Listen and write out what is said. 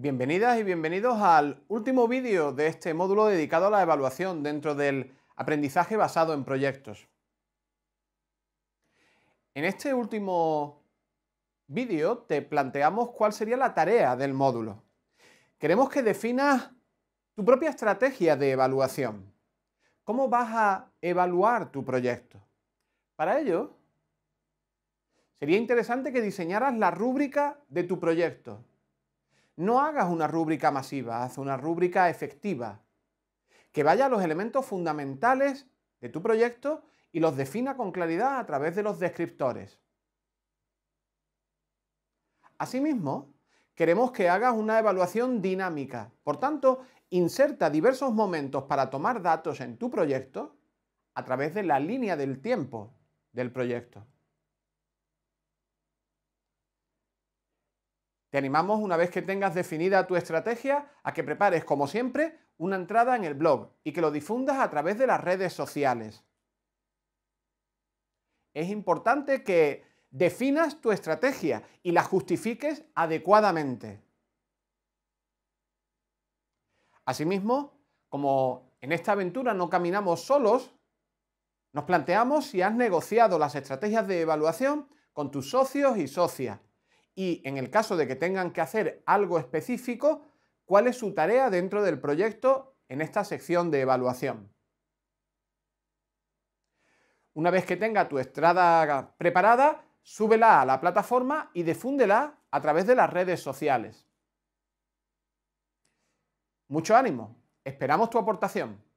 Bienvenidas y bienvenidos al último vídeo de este módulo dedicado a la evaluación dentro del aprendizaje basado en proyectos. En este último vídeo te planteamos cuál sería la tarea del módulo. Queremos que definas tu propia estrategia de evaluación. ¿Cómo vas a evaluar tu proyecto? Para ello, sería interesante que diseñaras la rúbrica de tu proyecto no hagas una rúbrica masiva, haz una rúbrica efectiva, que vaya a los elementos fundamentales de tu proyecto y los defina con claridad a través de los descriptores. Asimismo, queremos que hagas una evaluación dinámica. Por tanto, inserta diversos momentos para tomar datos en tu proyecto a través de la línea del tiempo del proyecto. Te animamos una vez que tengas definida tu estrategia a que prepares, como siempre, una entrada en el blog y que lo difundas a través de las redes sociales. Es importante que definas tu estrategia y la justifiques adecuadamente. Asimismo, como en esta aventura no caminamos solos, nos planteamos si has negociado las estrategias de evaluación con tus socios y socias y en el caso de que tengan que hacer algo específico, cuál es su tarea dentro del proyecto en esta sección de evaluación. Una vez que tenga tu estrada preparada, súbela a la plataforma y difúndela a través de las redes sociales. Mucho ánimo, esperamos tu aportación.